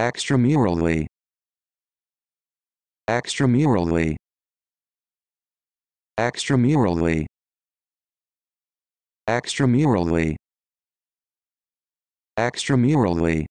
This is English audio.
extramurally extramurally extramurally extramurally extramurally